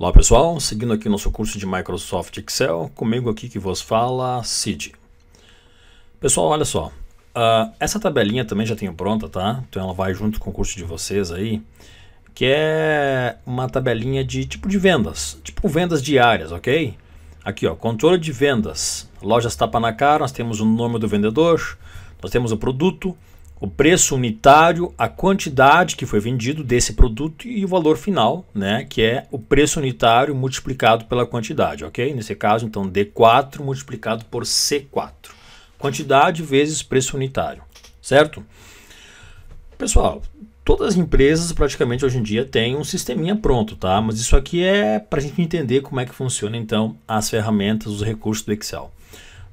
Olá pessoal, seguindo aqui nosso curso de Microsoft Excel, comigo aqui que vos fala, Cid. Pessoal, olha só, uh, essa tabelinha também já tenho pronta, tá? Então ela vai junto com o curso de vocês aí, que é uma tabelinha de tipo de vendas, tipo vendas diárias, ok? Aqui ó, controle de vendas, lojas tapa na cara, nós temos o nome do vendedor, nós temos o produto, o preço unitário, a quantidade que foi vendido desse produto e o valor final, né, que é o preço unitário multiplicado pela quantidade, ok? Nesse caso, então, D4 multiplicado por C4. Quantidade vezes preço unitário, certo? Pessoal, todas as empresas praticamente hoje em dia têm um sisteminha pronto, tá? Mas isso aqui é para a gente entender como é que funciona, então, as ferramentas, os recursos do Excel.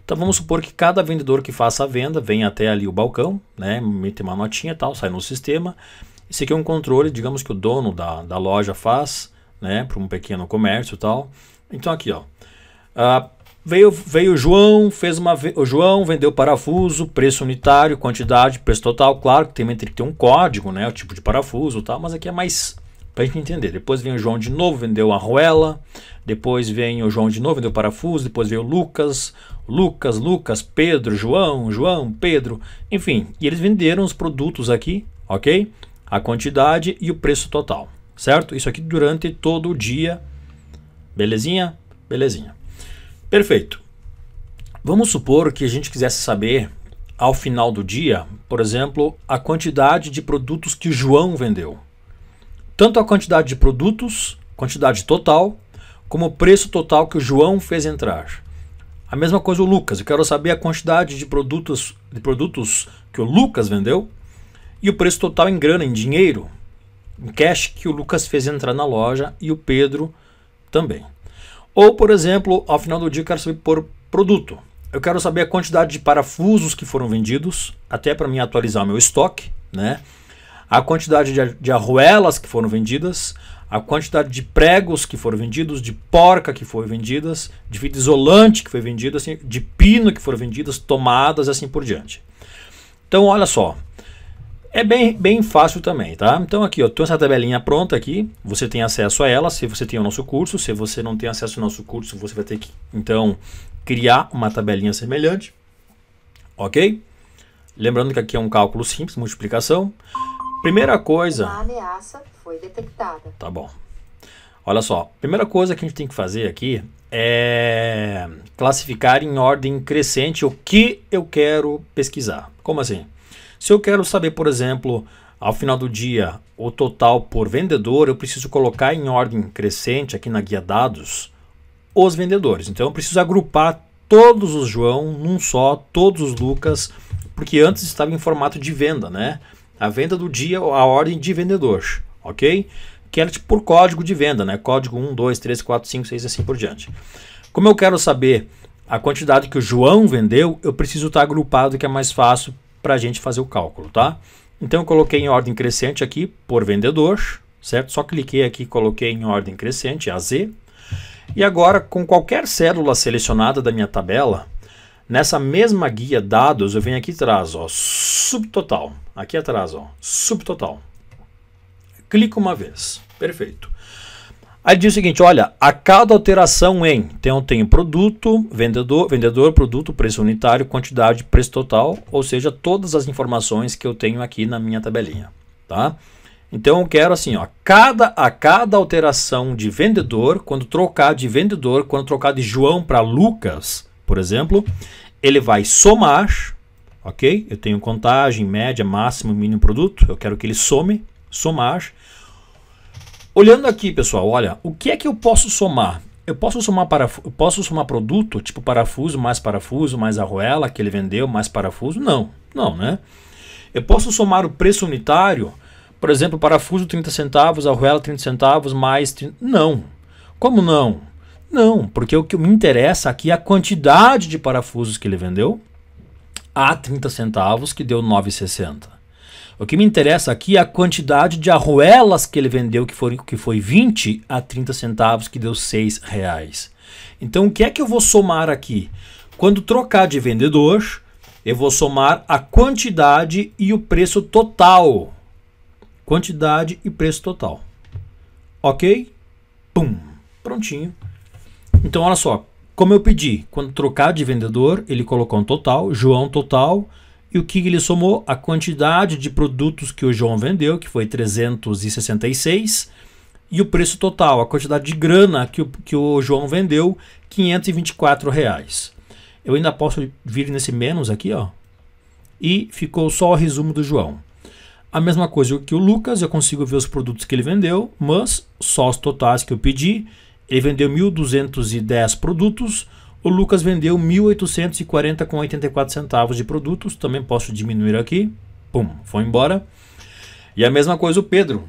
Então vamos supor que cada vendedor que faça a venda vem até ali o balcão, né, mete uma notinha e tal, sai no sistema. Esse aqui é um controle, digamos que o dono da, da loja faz, né, para um pequeno comércio e tal. Então aqui, ó. Ah, veio veio o João, fez uma o João vendeu parafuso, preço unitário, quantidade, preço total, claro que tem que ter um código, né, o tipo de parafuso, tal, mas aqui é mais para a gente entender. Depois vem o João de novo, vendeu a Ruela. Depois vem o João de novo, vendeu parafuso. Depois vem o Lucas, Lucas, Lucas, Pedro, João, João, Pedro. Enfim, e eles venderam os produtos aqui, ok? A quantidade e o preço total, certo? Isso aqui durante todo o dia. Belezinha? Belezinha. Perfeito. Vamos supor que a gente quisesse saber ao final do dia, por exemplo, a quantidade de produtos que João vendeu tanto a quantidade de produtos, quantidade total, como o preço total que o João fez entrar. A mesma coisa o Lucas, eu quero saber a quantidade de produtos, de produtos que o Lucas vendeu e o preço total em grana, em dinheiro, em cash que o Lucas fez entrar na loja e o Pedro também. Ou, por exemplo, ao final do dia eu quero saber por produto. Eu quero saber a quantidade de parafusos que foram vendidos, até para mim atualizar o meu estoque, né? a quantidade de, de arruelas que foram vendidas, a quantidade de pregos que foram vendidos, de porca que foram vendidas, de fita isolante que foi vendida, assim, de pino que foram vendidas, tomadas assim por diante. Então, olha só. É bem, bem fácil também, tá? Então aqui, ó, tem essa tabelinha pronta aqui, você tem acesso a ela se você tem o nosso curso, se você não tem acesso ao nosso curso, você vai ter que, então, criar uma tabelinha semelhante, ok? Lembrando que aqui é um cálculo simples, multiplicação. Primeira coisa. Uma ameaça foi detectada. Tá bom. Olha só, primeira coisa que a gente tem que fazer aqui é classificar em ordem crescente o que eu quero pesquisar. Como assim? Se eu quero saber, por exemplo, ao final do dia, o total por vendedor, eu preciso colocar em ordem crescente aqui na guia dados os vendedores. Então eu preciso agrupar todos os João num só, todos os Lucas, porque antes estava em formato de venda, né? A venda do dia, a ordem de vendedor, ok? Que é por código de venda, né? Código 1, 2, 3, 4, 5, 6 e assim por diante. Como eu quero saber a quantidade que o João vendeu, eu preciso estar agrupado, que é mais fácil para a gente fazer o cálculo, tá? Então eu coloquei em ordem crescente aqui por vendedor, certo? Só cliquei aqui e coloquei em ordem crescente, AZ. E agora, com qualquer célula selecionada da minha tabela, Nessa mesma guia dados, eu venho aqui atrás, ó, subtotal. Aqui atrás, ó, subtotal. Clico uma vez. Perfeito. Aí diz o seguinte, olha, a cada alteração em, então tenho produto, vendedor, vendedor, produto, preço unitário, quantidade, preço total, ou seja, todas as informações que eu tenho aqui na minha tabelinha, tá? Então eu quero assim, ó, cada, a cada alteração de vendedor, quando trocar de vendedor, quando trocar de João para Lucas, por exemplo, ele vai somar, ok? Eu tenho contagem, média, máximo, mínimo produto, eu quero que ele some, somar. Olhando aqui, pessoal, olha, o que é que eu posso somar? Eu posso somar, para eu posso somar produto, tipo parafuso, mais parafuso, mais arruela que ele vendeu, mais parafuso? Não, não, né? Eu posso somar o preço unitário, por exemplo, parafuso 30 centavos, arruela 30 centavos, mais... 30... Não, como não? Não, porque o que me interessa aqui é a quantidade de parafusos que ele vendeu a 30 centavos, que deu 9,60. O que me interessa aqui é a quantidade de arruelas que ele vendeu, que, que foi 20 a 30 centavos, que deu 6 reais. Então, o que é que eu vou somar aqui? Quando trocar de vendedor, eu vou somar a quantidade e o preço total. Quantidade e preço total. Ok? Pum. Prontinho. Então, olha só. Como eu pedi, quando trocar de vendedor, ele colocou um total, João total, e o que ele somou? A quantidade de produtos que o João vendeu, que foi 366, e o preço total, a quantidade de grana que o, que o João vendeu, 524 reais. Eu ainda posso vir nesse menos aqui, ó. E ficou só o resumo do João. A mesma coisa que o Lucas, eu consigo ver os produtos que ele vendeu, mas só os totais que eu pedi, ele vendeu 1.210 produtos, o Lucas vendeu 1.840, com 84 centavos de produtos, também posso diminuir aqui, pum, foi embora. E a mesma coisa o Pedro.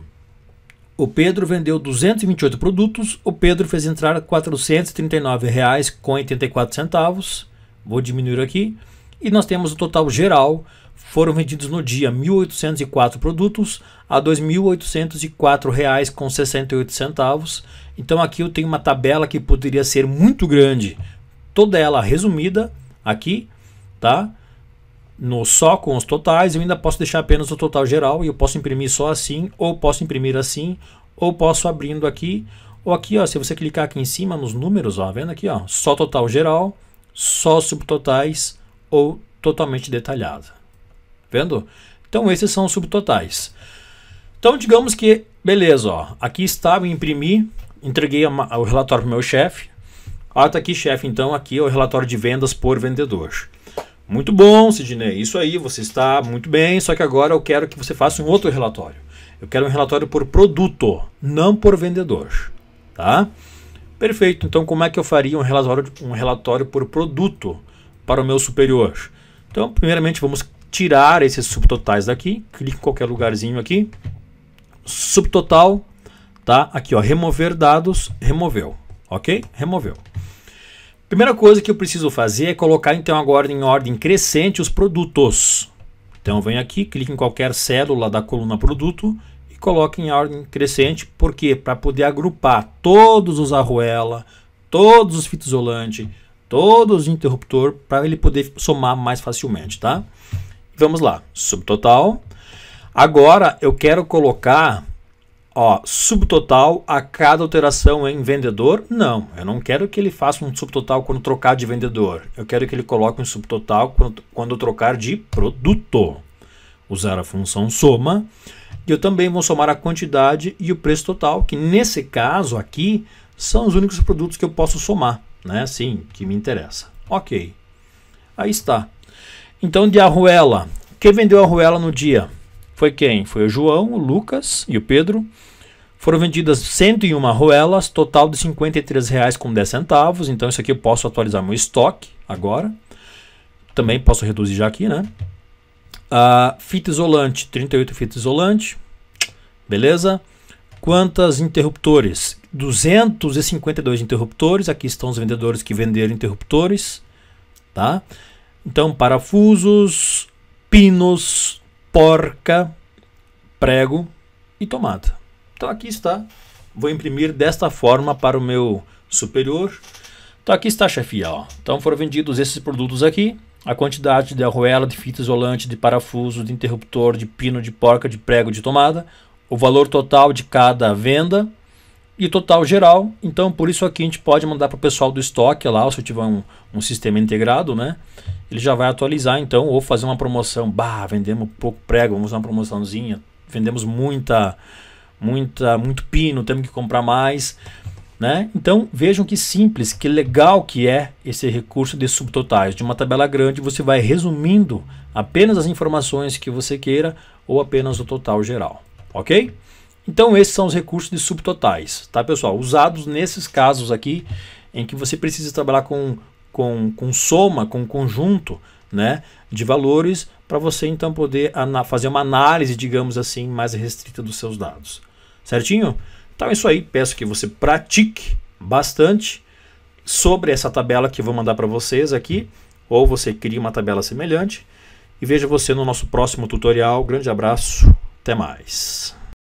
O Pedro vendeu 228 produtos, o Pedro fez entrar R$ 439,84, vou diminuir aqui. E nós temos o total geral foram vendidos no dia 1.804 produtos a R$ 2.804,68. Então aqui eu tenho uma tabela que poderia ser muito grande, toda ela resumida aqui, tá? No só com os totais, eu ainda posso deixar apenas o total geral e eu posso imprimir só assim, ou posso imprimir assim, ou posso abrindo aqui, ou aqui, ó, se você clicar aqui em cima nos números, ó, vendo aqui, ó, só total geral, só subtotais ou totalmente detalhada Vendo? Então esses são os subtotais. Então digamos que, beleza, ó, aqui estava, imprimir, entreguei a, a, o relatório para o meu chefe. Ah, tá aqui, chefe, então aqui é o relatório de vendas por vendedor. Muito bom, Sidney, isso aí, você está muito bem, só que agora eu quero que você faça um outro relatório. Eu quero um relatório por produto, não por vendedor, tá? Perfeito, então como é que eu faria um relatório, um relatório por produto para o meu superior? Então, primeiramente, vamos tirar esses subtotais daqui, clique em qualquer lugarzinho aqui, subtotal, tá? Aqui, ó, remover dados, removeu, ok? Removeu. Primeira coisa que eu preciso fazer é colocar então agora em ordem crescente os produtos. Então vem aqui, clique em qualquer célula da coluna produto e coloque em ordem crescente, porque para poder agrupar todos os arruela, todos os fito todos os interruptor, para ele poder somar mais facilmente, tá? Vamos lá, subtotal. Agora eu quero colocar ó, subtotal a cada alteração em vendedor. Não, eu não quero que ele faça um subtotal quando trocar de vendedor. Eu quero que ele coloque um subtotal quando, quando trocar de produto. Usar a função soma. E eu também vou somar a quantidade e o preço total, que nesse caso aqui são os únicos produtos que eu posso somar, né? Sim, que me interessa. Ok, aí está. Então, de arruela. Quem vendeu arruela no dia? Foi quem? Foi o João, o Lucas e o Pedro. Foram vendidas 101 arruelas, total de R$ 53,10. Então, isso aqui eu posso atualizar meu estoque agora. Também posso reduzir já aqui, né? Uh, fita isolante, 38 fita isolante. Beleza? Quantas interruptores? 252 interruptores. Aqui estão os vendedores que venderam interruptores. Tá? Então, parafusos, pinos, porca, prego e tomada. Então aqui está. Vou imprimir desta forma para o meu superior. Então aqui está, chefia. Ó. Então foram vendidos esses produtos aqui. A quantidade de arruela, de fita isolante, de parafuso, de interruptor, de pino, de porca, de prego, de tomada. O valor total de cada venda e total geral. Então, por isso aqui a gente pode mandar para o pessoal do estoque lá, ou se eu tiver um, um, sistema integrado, né? Ele já vai atualizar, então, ou fazer uma promoção. Bah, vendemos pouco prego, vamos fazer uma promoçãozinha. Vendemos muita, muita, muito pino, temos que comprar mais, né? Então, vejam que simples, que legal que é esse recurso de subtotais. De uma tabela grande, você vai resumindo apenas as informações que você queira ou apenas o total geral, ok? Então esses são os recursos de subtotais, tá pessoal? Usados nesses casos aqui em que você precisa trabalhar com, com, com soma, com conjunto né, de valores para você então poder fazer uma análise, digamos assim, mais restrita dos seus dados. Certinho? Então é isso aí, peço que você pratique bastante sobre essa tabela que eu vou mandar para vocês aqui, ou você cria uma tabela semelhante. E vejo você no nosso próximo tutorial. Grande abraço, até mais.